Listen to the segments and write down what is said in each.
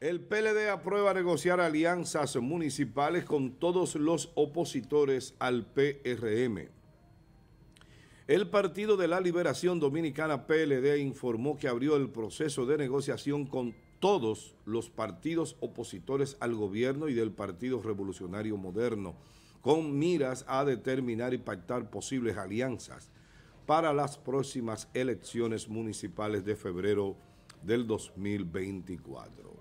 El PLD aprueba negociar alianzas municipales con todos los opositores al PRM. El Partido de la Liberación Dominicana PLD informó que abrió el proceso de negociación con todos los partidos opositores al gobierno y del Partido Revolucionario Moderno, con miras a determinar y pactar posibles alianzas para las próximas elecciones municipales de febrero del 2024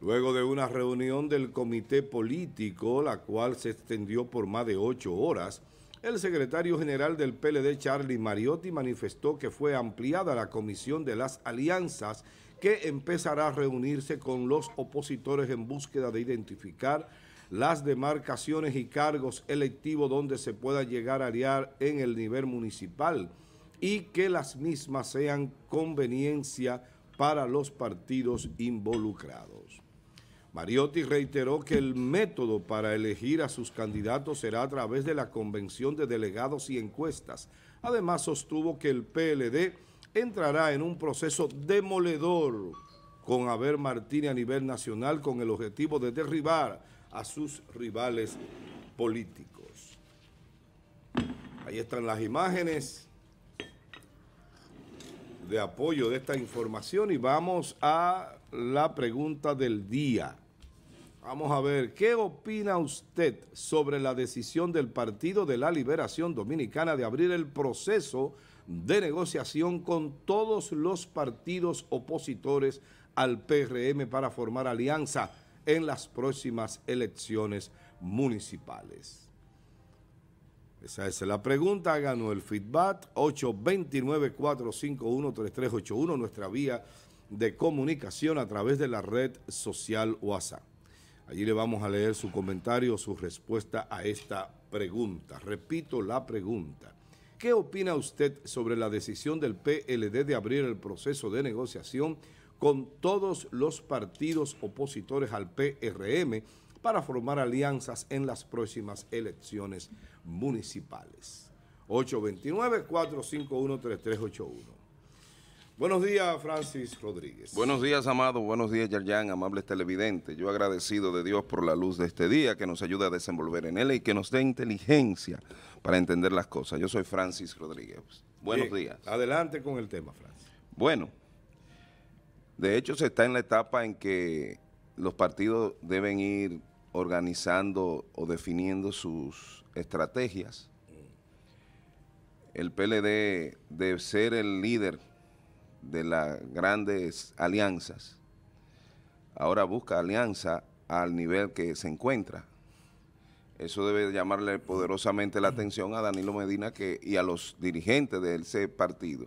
luego de una reunión del comité político, la cual se extendió por más de ocho horas, el secretario general del PLD, Charlie Mariotti, manifestó que fue ampliada la comisión de las alianzas que empezará a reunirse con los opositores en búsqueda de identificar las demarcaciones y cargos electivos donde se pueda llegar a aliar en el nivel municipal y que las mismas sean conveniencia para los partidos involucrados. Mariotti reiteró que el método para elegir a sus candidatos será a través de la convención de delegados y encuestas. Además sostuvo que el PLD entrará en un proceso demoledor con Abel Martínez a nivel nacional con el objetivo de derribar a sus rivales políticos. Ahí están las imágenes de apoyo de esta información y vamos a la pregunta del día. Vamos a ver, ¿qué opina usted sobre la decisión del Partido de la Liberación Dominicana de abrir el proceso de negociación con todos los partidos opositores al PRM para formar alianza en las próximas elecciones municipales? Esa es la pregunta, ganó el feedback, 829-451-3381, nuestra vía de comunicación a través de la red social WhatsApp. Allí le vamos a leer su comentario, su respuesta a esta pregunta. Repito la pregunta. ¿Qué opina usted sobre la decisión del PLD de abrir el proceso de negociación con todos los partidos opositores al PRM para formar alianzas en las próximas elecciones municipales? 829-451-3381. Buenos días, Francis Rodríguez. Buenos días, Amado. Buenos días, Yerjan, amables televidentes. Yo agradecido de Dios por la luz de este día que nos ayuda a desenvolver en él y que nos dé inteligencia para entender las cosas. Yo soy Francis Rodríguez. Buenos días. Adelante con el tema, Francis. Bueno, de hecho se está en la etapa en que los partidos deben ir organizando o definiendo sus estrategias. Mm. El PLD debe ser el líder de las grandes alianzas, ahora busca alianza al nivel que se encuentra. Eso debe llamarle poderosamente la atención a Danilo Medina que, y a los dirigentes de ese partido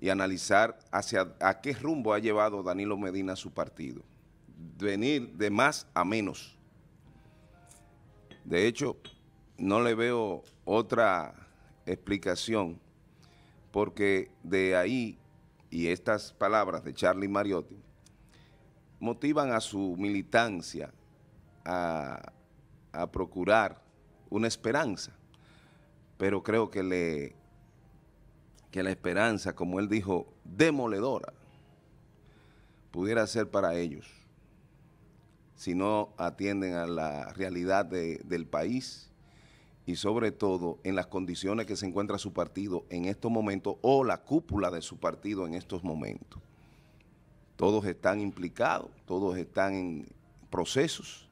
y analizar hacia a qué rumbo ha llevado Danilo Medina su partido. Venir de más a menos. De hecho, no le veo otra explicación porque de ahí y estas palabras de Charlie Mariotti motivan a su militancia a, procurar una esperanza, pero creo que, le, que la esperanza, como él dijo, demoledora, pudiera ser para ellos si no atienden a la realidad del país y sobre todo en las condiciones que se encuentra su partido en estos momentos o la cúpula de su partido en estos momentos. Todos están implicados, todos están en procesos.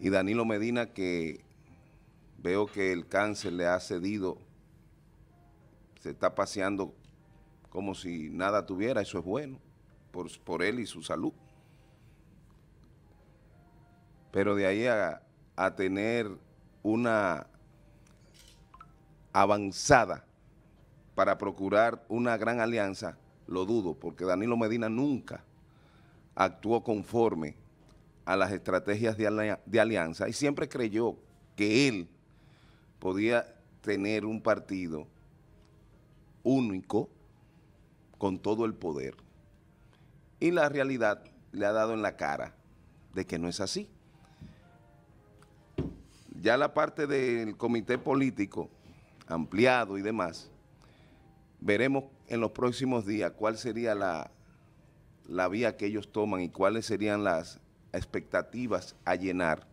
Y Danilo Medina, que veo que el cáncer le ha cedido, se está paseando como si nada tuviera, eso es bueno, por, él y su salud. Pero de ahí a, a tener una avanzada para procurar una gran alianza, lo dudo, porque Danilo Medina nunca actuó conforme a las estrategias de, alianza y siempre creyó que él podía tener un partido único con todo el poder. Y la realidad le ha dado en la cara de que no es así ya la parte del comité político ampliado y demás, veremos en los próximos días cuál sería la, vía que ellos toman y cuáles serían las expectativas a llenar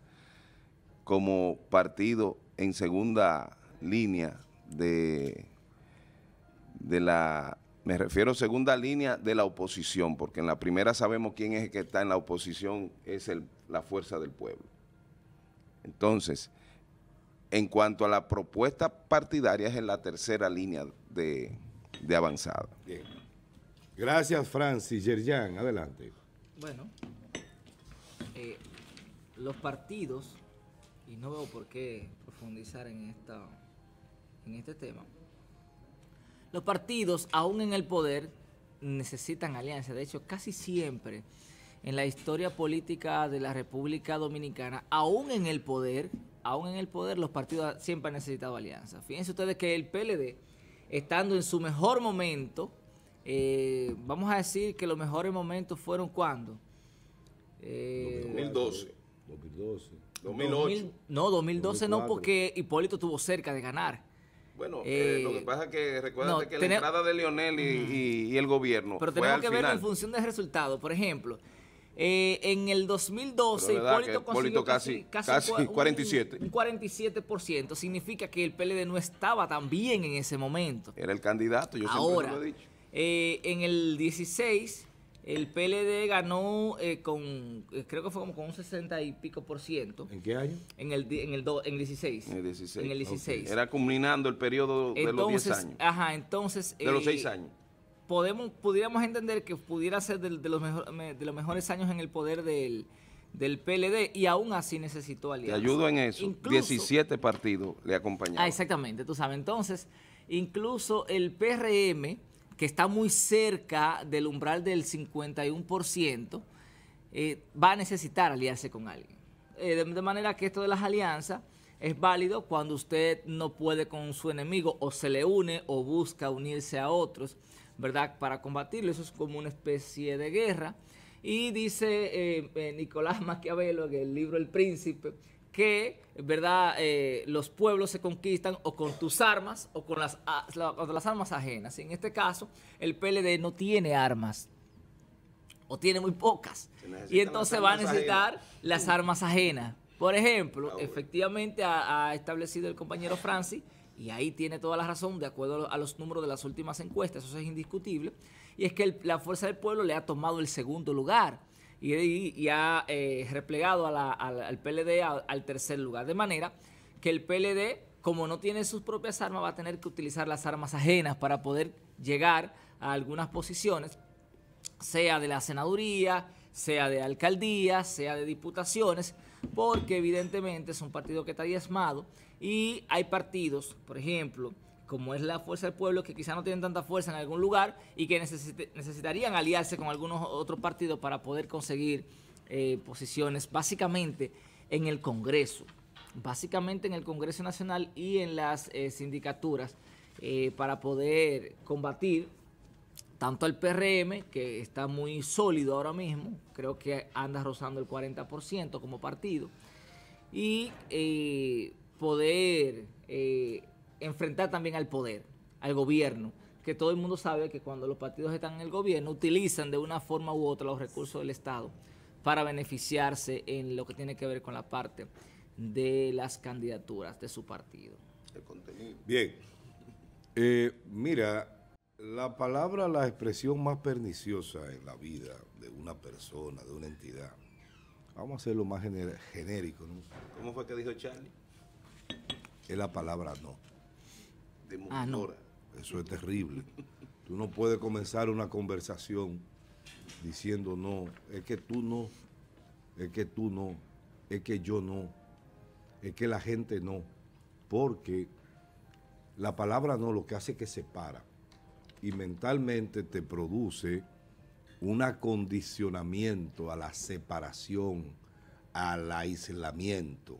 como partido en segunda línea de, de la, me refiero segunda línea de la oposición, porque en la primera sabemos quién es el que está en la oposición, es el, la fuerza del pueblo. Entonces, en cuanto a la propuesta partidaria, es en la tercera línea de, avanzada. Bien. Gracias, Francis. Yerjan, adelante. Bueno, eh, los partidos, y no veo por qué profundizar en, esta, en este tema, los partidos, aún en el poder, necesitan alianza. De hecho, casi siempre en la historia política de la República Dominicana, aún en el poder, aún en el poder, los partidos siempre han necesitado alianzas. Fíjense ustedes que el PLD, estando en su mejor momento, eh, vamos a decir que los mejores momentos fueron cuando? 2012. 2012. 2008. no, 2012 no, porque Hipólito estuvo cerca de ganar. Bueno, eh, eh, lo que pasa es que recuerda que la entrada de Lionel y, el gobierno. Pero tenemos que ver en función del resultado. Por ejemplo, eh, en el 2012, Hipólito casi, un, 47. Un 47%. Significa que el PLD no estaba tan bien en ese momento. Era el candidato, yo Ahora, siempre lo he dicho. Eh, en el 16, el PLD ganó eh, con, eh, creo que fue como con un 60 y pico por ciento. ¿En qué año? En el, el, en el 16. En el 16. Era culminando el periodo de los 10 años. Ajá, entonces. De los 6 años podemos, pudiéramos entender que pudiera ser de, los, mejores años en el poder del, del PLD y aún así necesitó alianzas. Te ayudo en eso. 17 partidos le acompañaron. Ah, exactamente, tú sabes. Entonces, incluso el PRM, que está muy cerca del umbral del 51%, eh, va a necesitar aliarse con alguien. Eh, de manera que esto de las alianzas es válido cuando usted no puede con su enemigo o se le une o busca unirse a otros. ¿verdad? Para combatirlo. Eso es como una especie de guerra. Y dice eh, eh, Nicolás Maquiavelo en el libro El Príncipe que, ¿verdad? Eh, los pueblos se conquistan o con tus armas o con las, las armas ajenas. Y en este caso, el PLD no tiene armas o tiene muy pocas. Y entonces va a necesitar las armas ajenas. Por ejemplo, ah, efectivamente ha, establecido el compañero Francis y ahí tiene toda la razón, de acuerdo a los números de las últimas encuestas, eso es indiscutible, y es que la fuerza del pueblo le ha tomado el segundo lugar y, ha eh, replegado al PLD al tercer lugar, de manera que el PLD, como no tiene sus propias armas, va a tener que utilizar las armas ajenas para poder llegar a algunas posiciones, sea de la senaduría, sea de alcaldía, sea de diputaciones, porque evidentemente es un partido que está diezmado y hay partidos, por ejemplo, como es la Fuerza del Pueblo, que quizá no tienen tanta fuerza en algún lugar y que necesitarían aliarse con algunos otros partidos para poder conseguir eh, posiciones, básicamente en el Congreso, básicamente en el Congreso Nacional y en las eh, sindicaturas, eh, para poder combatir tanto al PRM, que está muy sólido ahora mismo, creo que anda rozando el 40% como partido, y poder eh, enfrentar también al poder, al gobierno, que todo el mundo sabe que cuando los partidos están en el gobierno utilizan de una forma u otra los recursos del Estado para beneficiarse en lo que tiene que ver con la parte de las candidaturas de su partido. El contenido. Bien, eh, mira, la palabra, la expresión más perniciosa en la vida de una persona, de una entidad, vamos a hacerlo más genérico. ¿Cómo fue que dijo Charlie? es la palabra ah, no. Eso es terrible. Tú no puedes comenzar una conversación diciendo no, es que tú no, es que tú no, es que yo no, es que la gente no. Porque la palabra no lo que hace es que separa y mentalmente te produce un acondicionamiento a la separación, al aislamiento.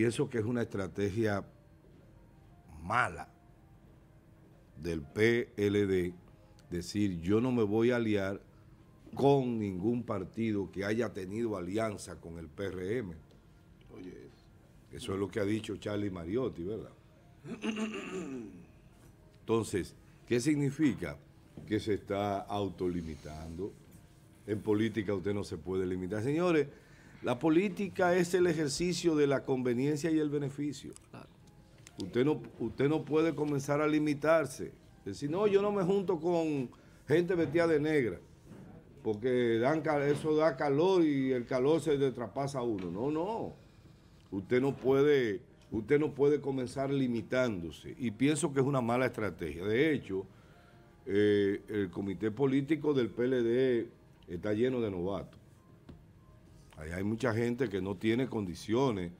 Pienso que es una estrategia mala del PLD decir yo no me voy a aliar con ningún partido que haya tenido alianza con el PRM. eso es lo que ha dicho Charlie Mariotti, ¿verdad? Entonces, ¿qué significa? Que se está autolimitando. En política usted no se puede limitar. Señores, la política es el ejercicio de la conveniencia y el beneficio. Usted, no, usted no puede comenzar a limitarse. Decir, no, yo no me junto con gente vestida de negra, porque dan, eso da calor y el calor se destrapasa a uno. No, no. Usted no puede, usted no puede comenzar limitándose. Y pienso que es una mala estrategia. De hecho, eh, el comité político del PLD está lleno de novatos hay mucha gente que no tiene condiciones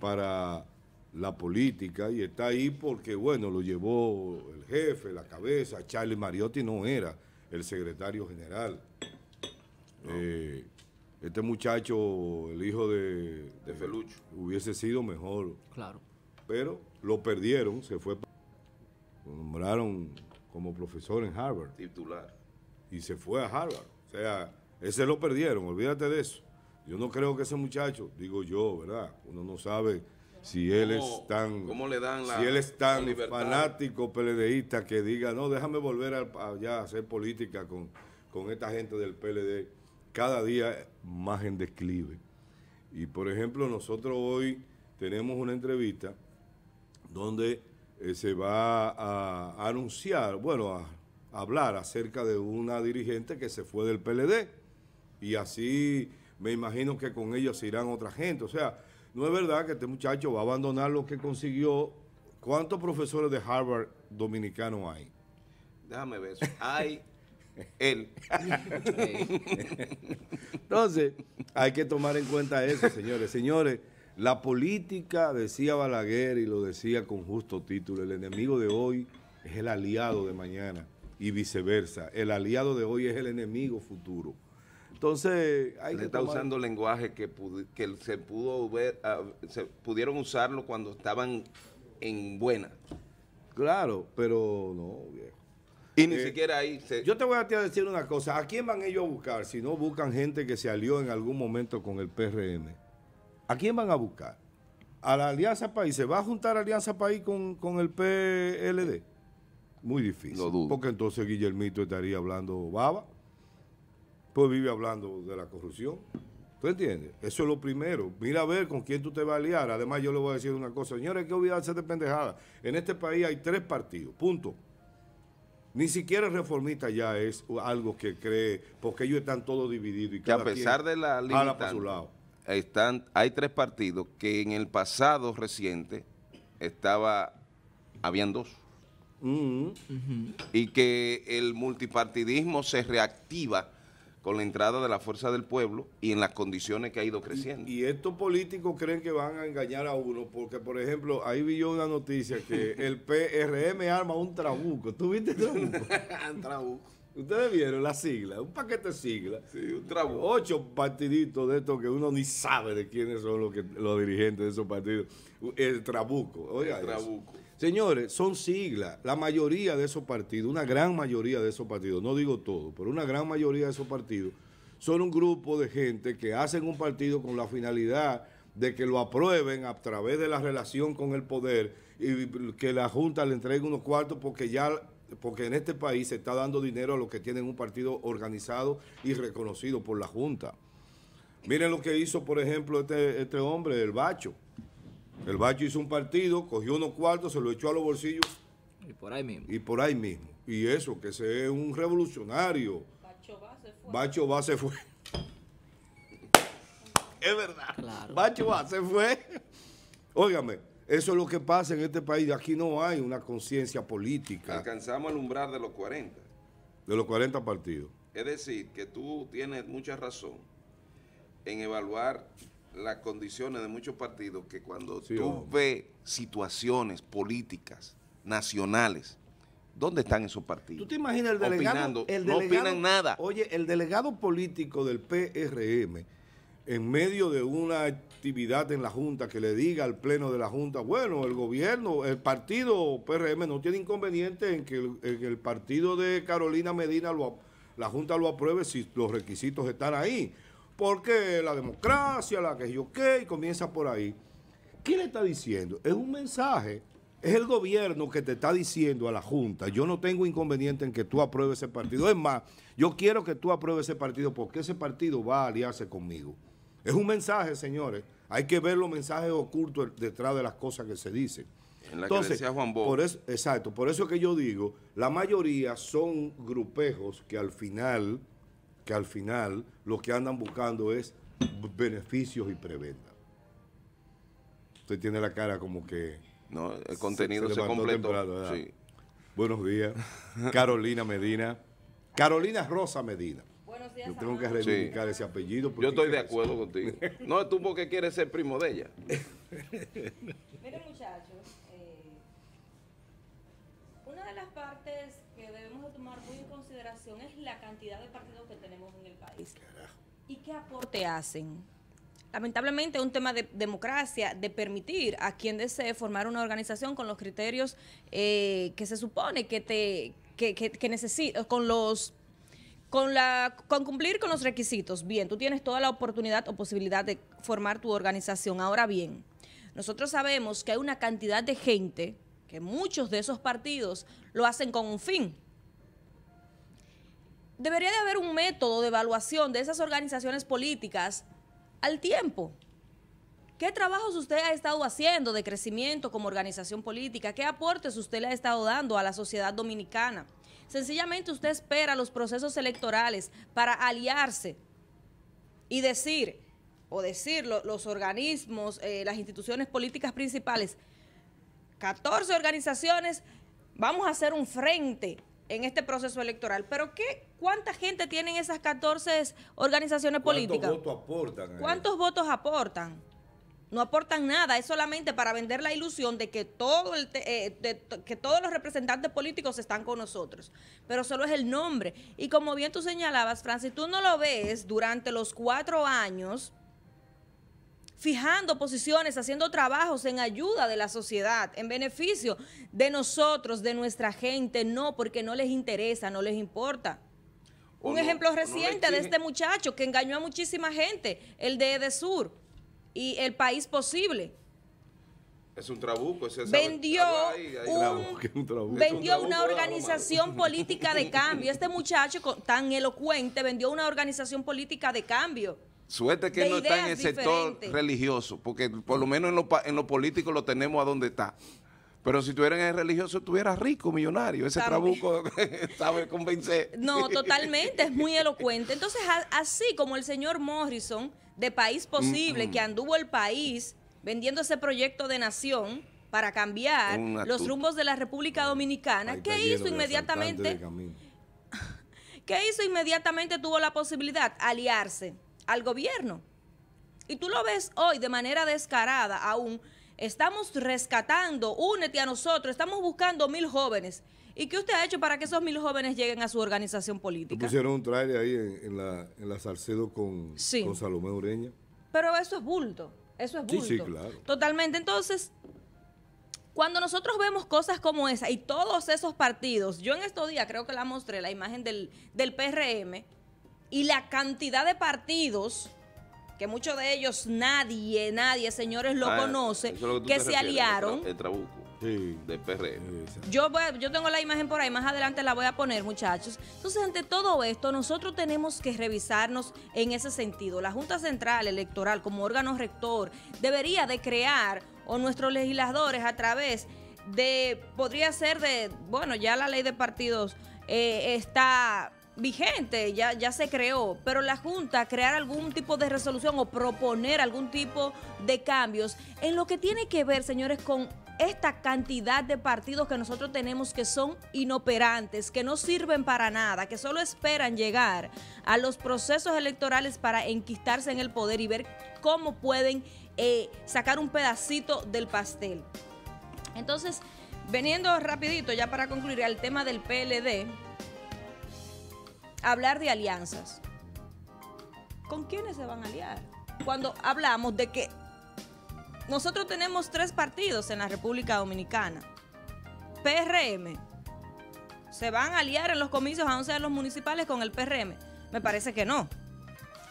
para la política y está ahí porque, bueno, lo llevó el jefe, la cabeza. Charlie Mariotti no era el secretario general. Eh, este muchacho, el hijo de, de Felucho, hubiese sido mejor. Claro. Pero lo perdieron, se fue. Lo nombraron como profesor en Harvard. Titular. Y se fue a Harvard. O sea, ese lo perdieron, olvídate de eso. Yo no creo que ese muchacho, digo yo, ¿verdad? Uno no sabe si él es tan si él es tan fanático PLDista que diga, "No, déjame volver allá a hacer política con, esta gente del PLD." Cada día más en declive. Y por ejemplo, nosotros hoy tenemos una entrevista donde eh, se va a, anunciar, bueno, a hablar acerca de una dirigente que se fue del PLD y así me imagino que con ellos se irán otra gente. O sea, no es verdad que este muchacho va a abandonar lo que consiguió. ¿Cuántos profesores de Harvard dominicanos hay? Déjame ver Hay él. Entonces, hay que tomar en cuenta eso, señores. Señores, la política, decía Balaguer y lo decía con justo título, el enemigo de hoy es el aliado de mañana y viceversa. El aliado de hoy es el enemigo futuro. Entonces, hay Le está usando lenguaje que, se pudo ver, ah, se pudieron usarlo cuando estaban en buena. Claro, pero no, Y ni eh, siquiera ahí se... Yo te voy a decir una cosa. ¿A quién van ellos a buscar si no buscan gente que se alió en algún momento con el PRM? ¿A quién van a buscar? ¿A la Alianza País? ¿Se va a juntar Alianza País con, el PLD? Muy difícil. dudo. Porque entonces Guillermito estaría hablando baba pues vive hablando de la corrupción. ¿Tú entiendes? Eso es lo primero. Mira a ver con quién tú te vas a liar. Además, yo le voy a decir una cosa. Señores, hay que olvidarse de pendejada. En este país hay tres partidos. Punto. Ni siquiera el reformista ya es algo que cree, porque ellos están todos divididos. Y que a pesar de la Están, hay tres partidos que en el pasado reciente estaba, habían dos. Mm. Y que el multipartidismo se reactiva con la entrada de la fuerza del pueblo y en las condiciones que ha ido creciendo. Y, estos políticos creen que van a engañar a uno, porque por ejemplo, ahí vi yo una noticia que el PRM arma un trabuco. ¿Tú viste trabuco? un trabuco. Ustedes vieron la sigla, un paquete de siglas. Sí, un trabuco. Ocho partiditos de estos que uno ni sabe de quiénes son los, que, los dirigentes de esos partidos. El trabuco, oiga. El trabuco. Señores, son siglas. La mayoría de esos partidos, una gran mayoría de esos partidos, no digo todo, pero una gran mayoría de esos partidos, son un grupo de gente que hacen un partido con la finalidad de que lo aprueben a través de la relación con el poder y que la Junta le entregue unos cuartos porque ya porque en este país se está dando dinero a los que tienen un partido organizado y reconocido por la Junta. Miren lo que hizo, por ejemplo, este, este hombre, el Bacho el Bacho hizo un partido, cogió unos cuartos, se lo echó a los bolsillos. Y por ahí mismo. Y por ahí mismo. Y eso, que se es un revolucionario. Bacho va se fue. Bacho va se fue. es verdad. Claro. Bacho va se fue. Óigame, eso es lo que pasa en este país. Aquí no hay una conciencia política. Alcanzamos el umbral de los 40. De los 40 partidos. Es decir, que tú tienes mucha razón en evaluar las condiciones de muchos partidos que cuando sí, tú situaciones políticas nacionales, ¿dónde están esos partidos? ¿Tú te imaginas el delegado? el no opinan nada. Oye, el delegado político del PRM, en medio de una actividad en la Junta que le diga al Pleno de la Junta, bueno, el gobierno, el partido PRM no tiene inconveniente en que el, partido de Carolina Medina lo, la Junta lo apruebe si los requisitos están ahí porque la democracia, la que yo qué, y comienza por ahí. ¿Qué le está diciendo? Es un mensaje. Es el gobierno que te está diciendo a la Junta, yo no tengo inconveniente en que tú apruebes ese partido. Es más, yo quiero que tú apruebes ese partido porque ese partido va a aliarse conmigo. Es un mensaje, señores. Hay que ver los mensajes ocultos detrás de las cosas que se dicen. En la Entonces, Juan exacto, por eso que yo digo, la mayoría son grupejos que al final que al final lo que andan buscando es beneficios y preventa. Usted tiene la cara como que... No, el contenido se, completó. Buenos días. Carolina Medina. Carolina Rosa Medina. Buenos días, yo tengo que reivindicar ese apellido. Yo estoy de acuerdo contigo. No, tú porque quieres ser primo de ella. Miren muchachos, eh, una de las partes es la cantidad de partidos que tenemos en el país. ¿Y qué aporte hacen? Lamentablemente es un tema de democracia, de permitir a quien desee formar una organización con los criterios eh, que se supone que te que, necesita, con los con, la, con cumplir con los requisitos, bien, tú tienes toda la oportunidad o posibilidad de formar tu organización. Ahora bien, nosotros sabemos que hay una cantidad de gente que muchos de esos partidos lo hacen con un fin debería de haber un método de evaluación de esas organizaciones políticas al tiempo. ¿Qué trabajos usted ha estado haciendo de crecimiento como organización política? ¿Qué aportes usted le ha estado dando a la sociedad dominicana? Sencillamente usted espera los procesos electorales para aliarse y decir, o decir los organismos, eh, las instituciones políticas principales, 14 organizaciones, vamos a hacer un frente en este proceso electoral. Pero qué, ¿cuánta gente tienen esas 14 organizaciones políticas? ¿Cuántos votos aportan? ¿Cuántos votos aportan? No aportan nada, es solamente para vender la ilusión de que, todo el eh, de, que todos los representantes políticos están con nosotros. Pero solo es el nombre. Y como bien tú señalabas, Francis, tú no lo ves durante los cuatro años fijando posiciones, haciendo trabajos en ayuda de la sociedad, en beneficio de nosotros, de nuestra gente, no porque no les interesa, no les importa. Un ejemplo reciente de este muchacho que engañó a muchísima gente, el de Edesur y el país posible. Es un trabuco. Ese vendió, un, trabuco. vendió una organización política de cambio. Este muchacho tan elocuente vendió una organización política de cambio. Suerte que no está en el sector religioso, porque por lo menos en lo, en político lo tenemos a donde está. Pero si tuvieran el religioso, estuvieras rico, millonario. Ese trabuco sabe convencer. No, totalmente, es muy elocuente. Entonces, así como el señor Morrison, de País mm, Posible, mm. que anduvo el país vendiendo ese proyecto de nación para cambiar los rumbos de la República Dominicana, ¿qué hizo inmediatamente? ¿Qué hizo inmediatamente? Tuvo la posibilidad aliarse al gobierno. Y tú lo ves hoy de manera descarada aún. Estamos rescatando, únete a nosotros, estamos buscando mil jóvenes. ¿Y qué usted ha hecho para que esos mil jóvenes lleguen a su organización política? Pusieron un trailer ahí en, la, Salcedo con, Salomé Ureña. Pero eso es bulto, eso es bulto. Totalmente. Entonces, cuando nosotros vemos cosas como esa y todos esos partidos, yo en estos días creo que la mostré, la imagen del, del PRM, y la cantidad de partidos que muchos de ellos nadie, nadie, señores, lo ah, conoce, que, se aliaron. El, e. yo, yo tengo la imagen por ahí, más adelante la voy a poner, muchachos. Entonces, ante todo esto, nosotros tenemos que revisarnos en ese sentido. La Junta Central Electoral, como órgano rector, debería de crear, o nuestros legisladores a través de, podría ser de, bueno, ya la ley de partidos eh, está vigente, ya, ya se creó, pero la Junta crear algún tipo de resolución o proponer algún tipo de cambios en lo que tiene que ver, señores, con esta cantidad de partidos que nosotros tenemos que son inoperantes, que no sirven para nada, que solo esperan llegar a los procesos electorales para enquistarse en el poder y ver cómo pueden eh, sacar un pedacito del pastel. Entonces, veniendo rapidito ya para concluir al tema del PLD, hablar de alianzas. ¿Con quiénes se van a aliar? Cuando hablamos de que nosotros tenemos tres partidos en la República Dominicana. PRM. ¿Se van a aliar en los comicios a 11 de los municipales con el PRM? Me parece que no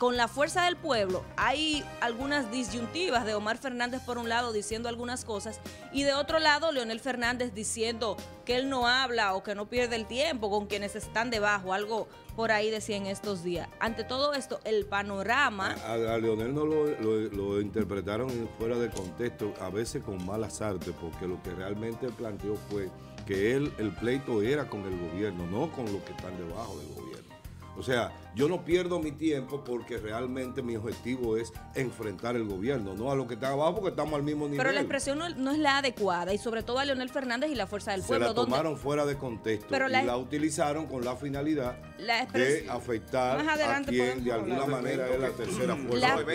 con la fuerza del pueblo, hay algunas disyuntivas de Omar Fernández por un lado diciendo algunas cosas y de otro lado Leonel Fernández diciendo que él no habla o que no pierde el tiempo con quienes están debajo, algo por ahí decía en estos días. Ante todo esto, el panorama... A, Leonel no lo, interpretaron fuera de contexto, a veces con malas artes, porque lo que realmente planteó fue que él, el pleito era con el gobierno, no con los que están debajo del gobierno. O sea, yo no pierdo mi tiempo porque realmente mi objetivo es enfrentar el gobierno, no a lo que está abajo porque estamos al mismo nivel. Pero la expresión no, es la adecuada y sobre todo a Leonel Fernández y la Fuerza del Pueblo. Se la tomaron fuera de contexto y la, utilizaron con la finalidad de afectar a quien de alguna manera es la tercera fuerza.